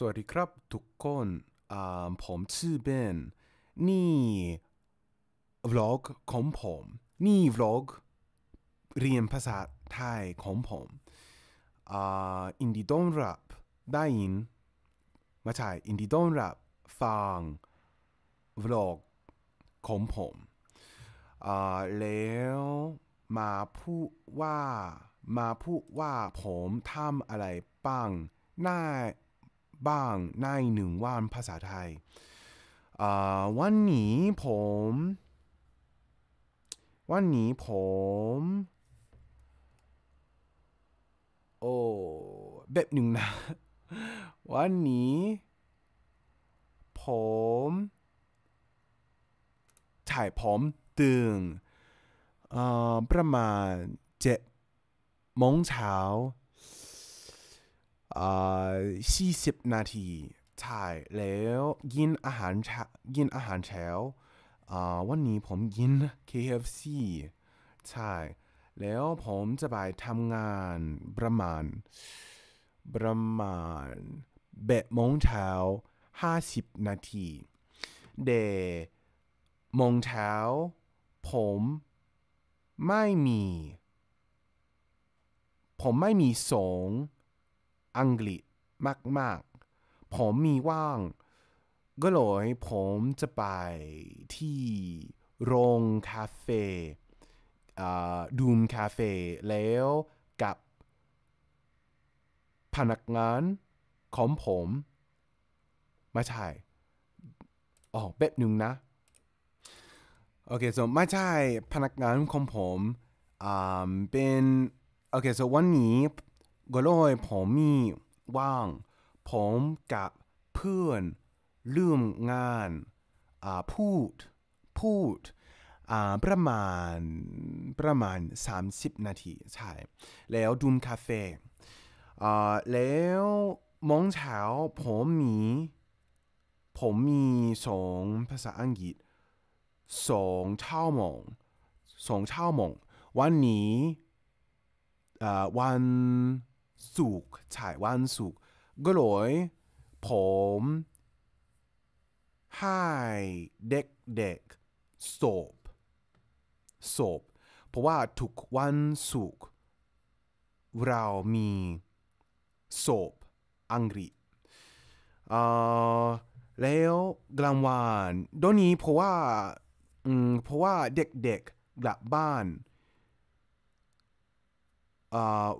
สวัสดีครับทุกคนผมชื่อเบน นี่ vlog ของผมนี่ vlog เรียนภาษาไทยของผมอินดีต้อนรับได้ยินมาใช่อินดีต้อนรับฟัง vlog ของผมแล้วมาพูดว่ามาพูดว่าผมทำอะไรบ้างหน้าบ้างในหนึ่งวันภาษาไทยวันนี้ผม วันนี้ผม โอ้แบบหนึ่งนะ วันนี้ ผม ถ่ายผมตึงประมาณเจ็ดมงเช้าสี่สิบนาที ใช่ แล้วกินอาหารเช้ากินอาหารเช้าวันนี้ผมกิน KFC ใช่ แล้วผมจะไปทำงานประมาณ ประมาณแปดโมงเช้าห้าสิบนาที เดมงเช้า ผมไม่มี ผมไม่มีสงอังกฤษ มาก ๆ ผมมีว่างก็เลยผมจะไปที่โรงคาเฟ่ดูมคาเฟ่แล้วกับพนักงานของผมไม่ใช่อ๋อแบบหนึ่งนะโอเค so ไม่ใช่พนักงานของผมเป็นโอเค so วันนี้ก็เลยผมมีว่างผมกับเพื่อนเรื่องงานพูดพูดประมาณประมาณ30นาทีใช่แล้วดื่มคาเฟ่แล้วมองเช้าผมมีผมมีสองภาษาอังกฤษสองเช่ามงสองเช่ามงวันนี้วันสุกฉายวันสุก ก็เลยผมให้เด็กๆสอบสอบเพราะว่าทุกวันสุกเรามีสอบอังกฤษแล้วกลางวันดนี้เพราะว่าเพราะว่าเด็กๆ กลับบ้าน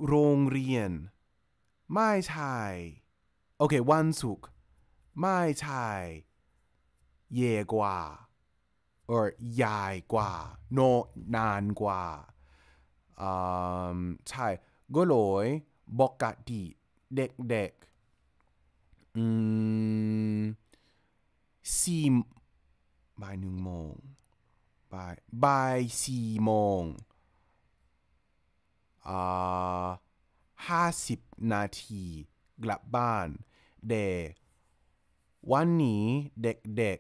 โรงเรียน ไม่ใช่ โอเค วันศุกร์ไม่ใช่ เย่กว่า or ยายกว่าโนนานกว่าใช่ก็เลยบอกกัดีเด็กๆสี่บ่ายหนึ่งโมงบ่ายบ่ายสี่โมงาห้สิบนาที กลับบ้านเดวันนี้เด็ก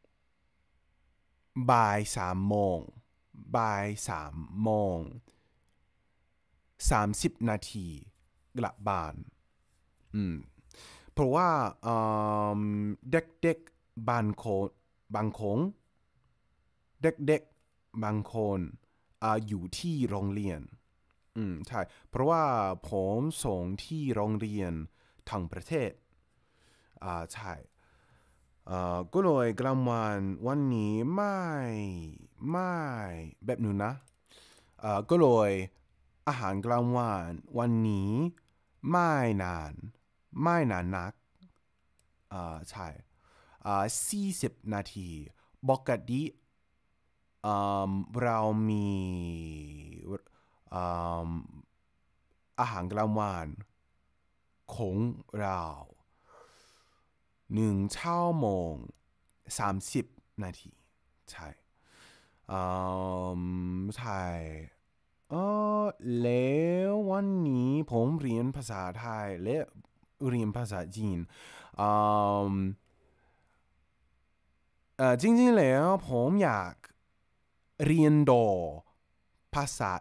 ๆบ่ายสามโมงบ่ายสามโมงสสามิบนาที กลับบ้านอืมเพราะว่าเด็กๆบางคนบางคนเด็กๆบางคนออยู่ที่โรงเรียนอืมใช่เพราะว่าผมส่งที่โรงเรียนทางประเทศอ่าใช่อ่าก็เลยกลางวันวันนี้ไม่ไม่แบบนู้นนะอ่าก็เลยอาหารกลางวันวันนี้ไม่นาน ไม่นานนักอ่าใช่อ่าสี่สิบนาที บอกก่ิเรามีอาหารกลางวันของเราหนึ่งชั่วโมงสามสิบนาทีใช่ใช่เออแล้ววันนี้ผมเรียนภาษาไทยและเรียนภาษาจีนจริงๆแล้วผมอยากเรียนดอภาษา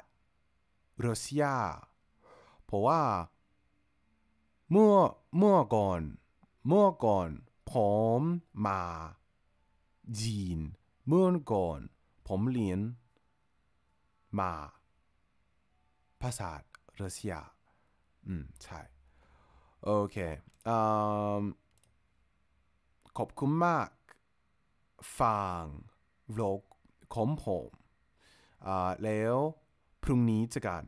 รัสเซีย เพราะว่าเมื่อเมื่อก่อน เมื่อก่อน ผมมาจีน เมื่อก่อน ผมเรียนมาภาษารัสเซีย อืมใช่โอเคอขอบคุณมากฟัง v ลกของผมแล้วพรุ่งนี้เจอกัน